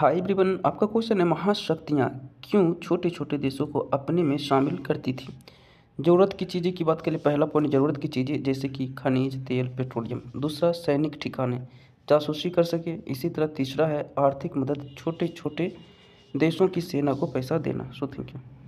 हाय ब्रिवन आपका क्वेश्चन है महाशक्तियाँ क्यों छोटे छोटे देशों को अपने में शामिल करती थी ज़रूरत की चीज़ें की बात करें पहला पॉइंट ज़रूरत की चीज़ें जैसे कि खनिज तेल पेट्रोलियम दूसरा सैनिक ठिकाने जासूसी कर सके इसी तरह तीसरा है आर्थिक मदद छोटे छोटे देशों की सेना को पैसा देना सो थैंक यू